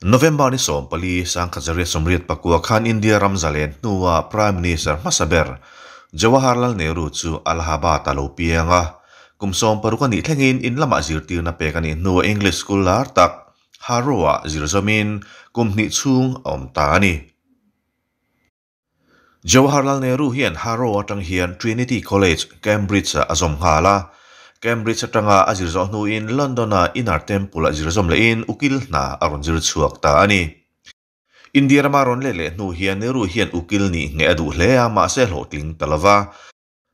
November ni som pali sang kajari somrit pakua khan India ramzalen nuwa Prime Minister Masaber Jawaharlal Nehru chu Allahabad alo pianga kumsom parukan ni thlengin in lama zirtir na pekani nuwa English school lar tak Harowa zirzomin kumni chung om ta ni Jawaharlal Nehru hian Harowa tang hian Trinity College Cambridge azom hala Cambridge atanga azirzo nu in Londona inar temple azirzom le in ukil na aron zir chuak ta ani India ma ron le le nu hian ne ru hian ukil ni nge adu hle a ma se hlo tling talawa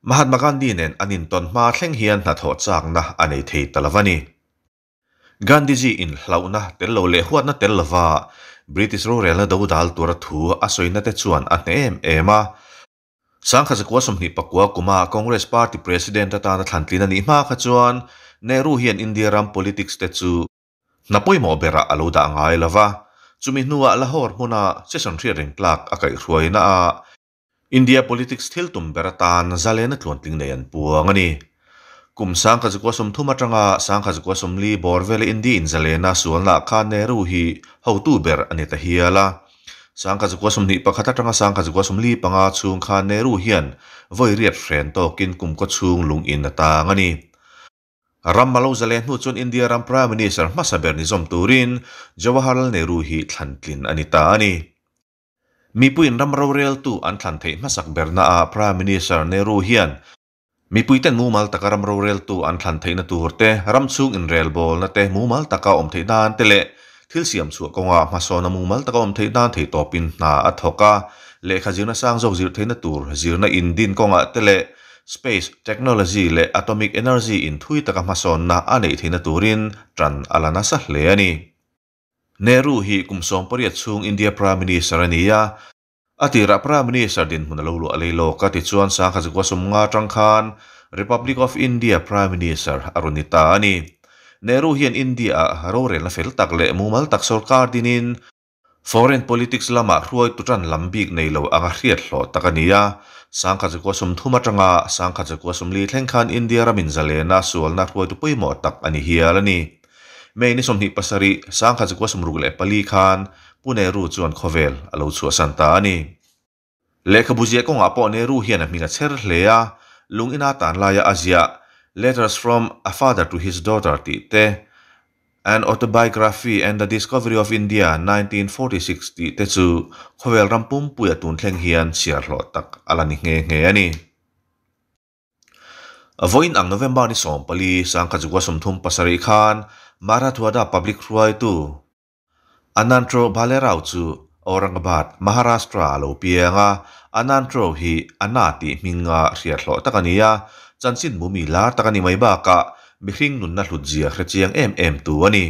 Mahatma Gandhi nen anin ton ma thleng hian na tho chak na anei thei talawani Gandhiji in hlauna tello le huat na tellawa British Royal do dal tur thu asoina te chuan a em ema สังขจักวสมหิปกัวกุมาคอนเกรสพาร์ติประธานตาทันตินันนิมาขจวนเนรูเฮียนอินเดียรัม politics เตจูนับไปมอเบระอโลดางไงละวะจุมินัวละฮอร์มุนาเซสันเรียริงปลักอากาศรวยนะอินเดีย politics ทิลตุมเบระตานซาเลนตลวนติงเนียนปัวงันีกุมสังขจักวสมทุมาจังอาสังขจักวสมลีบอร์เวลอินดีอินซาเลนาสวนละคาเนรูฮีเฮาตูเบรอันนี้ตะเฮียละสังกัดกวสมนิปะกาศตังสังกัดกวสมลีปังอาชุงคานเนรูเฮียนวัยเรียบเรนโตกินกุมก็ชุงลุงอินตางนี่รัมมาลูซเลนหุจนอินเดียรัมพรามินิสร์มาสเบอร์นิซอมตูรินจวฮาร์ลเนรูฮีทันกินอันิตาอันีมีปุ่นรัมโราเรลตูอันทันเทมาสักเบอร์นาอาพรามินิสร์เนรูเฮียนมีปุ่ยเตนมูมัลตะการัมโราเรลตูอันทันเทนตูร์เตรัมซุงอินเรลบอลนัเตมูมัลตะกาอมเทดานเตเล thil siam chu konga ma so na mung mal takom thei dan thei tỏ pin na a thoka le kha jirna sang zo na tour tur na in din konga tele space technology lệ atomic energy in thui ta ma so na anh anei na tourin tran alana sa hle ani Nehru hi kumsom pariat chung India Prime Minister ania atira Prime Minister din hun lo alei lo ka ti chuan sang kha jikwa sum nga Republic of India Prime Minister Arunita ani เนรูเฮียนอินเดียฮารูเรนลฟิลตักเล่มูมัลตักสอร์การ์ดินินฟอร์เรนพลิติกส์ลามาฮรวยตุรันลัมบิกในโลวอังกฤษโลอตักนิยาสังขจักวสมทุมจังาสังขจักวสมลีเทงคันอินเดียรามินซาเลนัสวลนักรวยตุปุยหมอตักอันิฮายลนีเมนิสมนิปัสรีสังขจักวสมรุกเลปลีคันปูเนรูจวนคอเวลอาลูชัวสันตานีเลขบุเจกงอาปอเนรูเฮียนมีนาเชร์เลียลุงอินาตันลายอาเซีย Letters from a Father to His Daughter Tite, an autobiography and the discovery of India 1946 Tite chu khowel rampum puya tun thleng hian siar hlo tak alani nge nge ani avoin ang november ni som pali sang ka juwa som thum pasari khan marathwada public ruai tu anantro bhalerau chu Aurangabad महाराष्ट्र लो पियंगा अनांट्रो ही अनाति मिंगा रियथ्लो तकनिया จันสินมุมีลาตะกันี่ไม่บ้ากะมิคริงนุนนัดหลุดเสียคระเชียงเอ็มเอ็มตัวนี่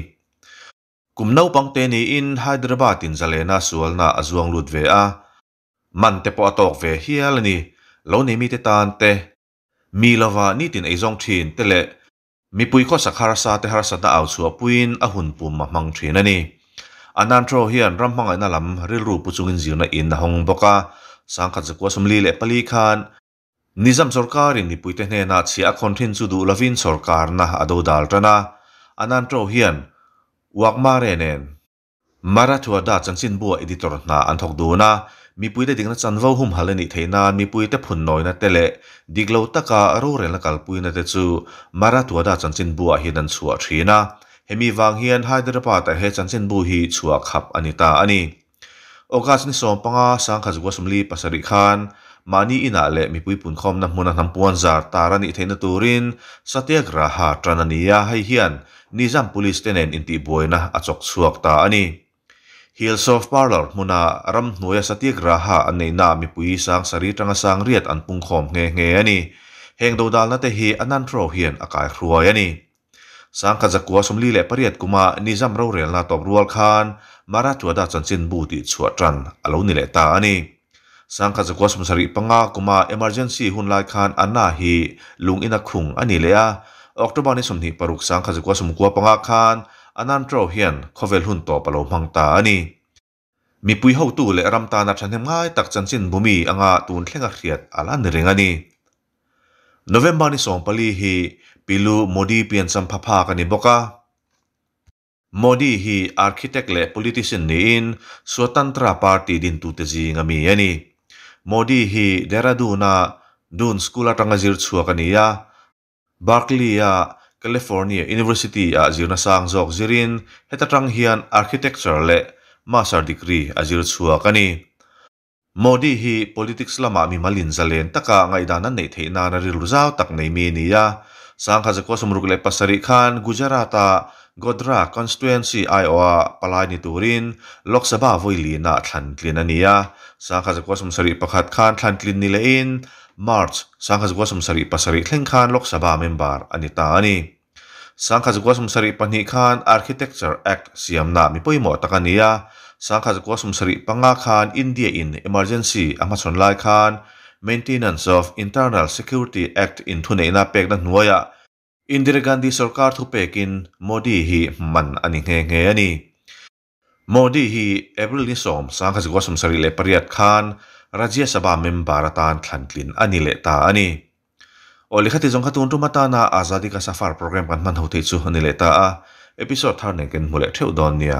กุมนาวปังเตนีอินไฮเดรบาตินจเลน่าสวลนาอจวงลุดเวอามันเตปอตอกเวเฮียลนี่แล้วนี่มีเตตานเตมีลาวานี่ตินไอจงทีนเตเลมีปุยข้อสักฮารซาเตฮาราสาตาเอาสัวปุยนอหุนปุ่มมังทีนนี่อันนั้นโทรเฮียนรำพังไอนาลำริรูปุจุงินจิวนาอินหงบกาสังกัดจักวสมลีเลปลีคานนิจมสุรการินิพุทธเนนัสยาคนทินสุดูลวินสุรการนะอดูดัลจนะอันนั้นเราเห็นวักมาเรนเนมาราทัวดาจันสินบัวอิดิตรนาอันทอกดูนะมีพุทธดิ่งนัดจันวาหุ่มฮัลเลนิเทนานมีพุทธผุนน้อยนัดเตเลดิกลาวตะกาอรูเรนละกัลพุทธนัตจูมาราทัวดาจันสินบัวเห็นันสัวทรีนะเฮมีวังเฮียนไฮเดรปาแต่เฮจันสินบุฮีสัวขับอันิตาอันนี้โอกาสนิสองปังอาสังขจวัสมลีปัสริคานมานีอินาเลมีปุยปุ่นคอมนักมุนันนำปวนจาร์ตารันอิเทนตูรินสัตยีกราฮาตรานิยาให้เฮียนนิจัมพุลิสเทนนอินติบวยนะอจกสวกตาอันนี้ฮิลส์ออฟพาร์ล์มุนารัมหน่วยสัตยีกราฮาอันนี้นามีปุยสังสรีตังสังเรียดอันปุ่นคอมเงเงอันนี้เฮงดูดานเตเฮีอนนันทรเฮียนอากายครัวอันนี่สังกัจกรวาสมลีเลปเรียดกุมานิจัมเราเรียนลาตอบรัวคานมาราชวดาจันสินบูติชวตรันอาลูนิเลตาอันนี้สังคัดกวสมสริปังากุมาเอเมอร์เจนซีหุ่นลายคานอันนาฮีลุงอินักุงอันนี้เลยอะออกตบานิสมนิปรุกสังคัดกวสมกัวปังาคานอันนันทรรเฮียนอเวลหุ่นต่อปลอมังตาอันนี้มีปุยเฮาตู้เลอรำตานับชันเหมง่ายตักจันสินบุมีอังอาตูนเลงเขียดอัลันเริงอันนี้นเวมบานิสองปลีฮีปิลูโมดีเปลี่ยนสัมพาพากันนบกวาโมดีฮีอาร์คิเต็กและ politician นี่อินสวตันตราปาร์ตีดินตูเตจีงามีอันนี้ Modi hi Dehradun a dun school atanga zir chuak ani a Berkeley California University a zirna sang zawk zirin hetatang hian architecture le master degree a zir chuak ani Modi hi politics lama mi malin zalen taka ngai dana nei theina na riluzau tak nei mi ni a สังคาจก็สมรุกเลปัสริขันกุจราตา Godra constituency IOA palai ni turin lok sabha voili na thlan klin ania sang kha zakwa sari pakhat khan thlan klin ni lein march sang kha zakwa sari pasari thleng khan lok sabha member anita ani sang kha zakwa sari pani khan architecture act siam na mi poimo takania sang kha zakwa sari panga khan india in emergency ama chon lai khan Maintenance of Internal Security Act in ทุนเอินาเปกนั้นวยะอินดิรกันดีสุรคาร์ทุเปกินโมดีฮีมันอันนี้เงี้ยนี่โมดีฮีเอเวอร์ลิสอมสังคสกุสมสริเลปรียดขานรัจเยสบามิมบาราตานคลันคลินอันนี้เลตาอันนี่อลิขติจงขตุนตุมาตานาอาซาดิกาซาฟาร์โปรแกรมกันมันหูเทจูอันนี้เลตาอ่ะเอพิโซดท่านเองกันมุเลเทอดอนเนีย